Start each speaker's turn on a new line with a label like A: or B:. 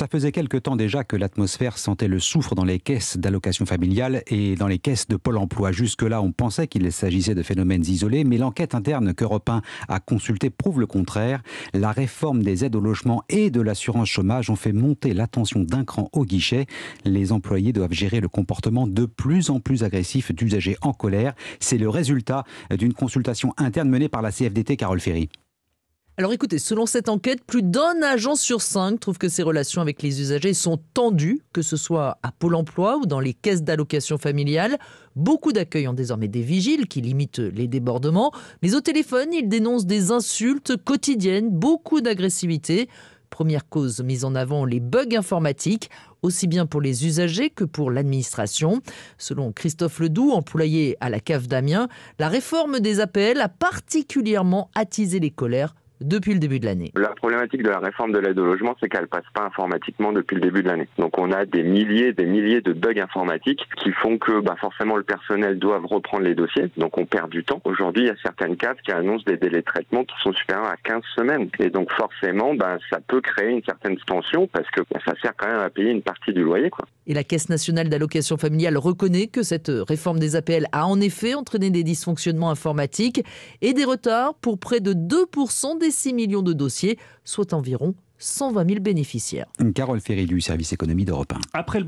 A: Ça faisait quelque temps déjà que l'atmosphère sentait le soufre dans les caisses d'allocations familiales et dans les caisses de Pôle emploi. Jusque-là, on pensait qu'il s'agissait de phénomènes isolés, mais l'enquête interne qu'Europe 1 a consultée prouve le contraire. La réforme des aides au logement et de l'assurance chômage ont fait monter l'attention d'un cran au guichet. Les employés doivent gérer le comportement de plus en plus agressif d'usagers en colère. C'est le résultat d'une consultation interne menée par la CFDT Carole Ferry.
B: Alors écoutez, selon cette enquête, plus d'un agent sur cinq trouve que ses relations avec les usagers sont tendues, que ce soit à Pôle emploi ou dans les caisses d'allocation familiale. Beaucoup d'accueils ont désormais des vigiles qui limitent les débordements, mais au téléphone, ils dénoncent des insultes quotidiennes, beaucoup d'agressivité. Première cause mise en avant, les bugs informatiques, aussi bien pour les usagers que pour l'administration. Selon Christophe Ledoux, employé à la CAF d'Amiens, la réforme des APL a particulièrement attisé les colères depuis le début de l'année.
C: La problématique de la réforme de l'aide au logement, c'est qu'elle passe pas informatiquement depuis le début de l'année. Donc on a des milliers, des milliers de bugs informatiques qui font que bah, forcément le personnel doit reprendre les dossiers. Donc on perd du temps. Aujourd'hui, il y a certaines cases qui annoncent des délais de traitement qui sont supérieurs à 15 semaines. Et donc forcément, bah, ça peut créer une certaine tension parce que bah, ça sert quand même à payer une partie du loyer. Quoi
B: et la Caisse nationale d'allocation familiale reconnaît que cette euh, réforme des APL a en effet entraîné des dysfonctionnements informatiques et des retards pour près de 2% des 6 millions de dossiers, soit environ 120 000 bénéficiaires.
A: Carole Ferry du service économie d'Europe 1. Après
B: le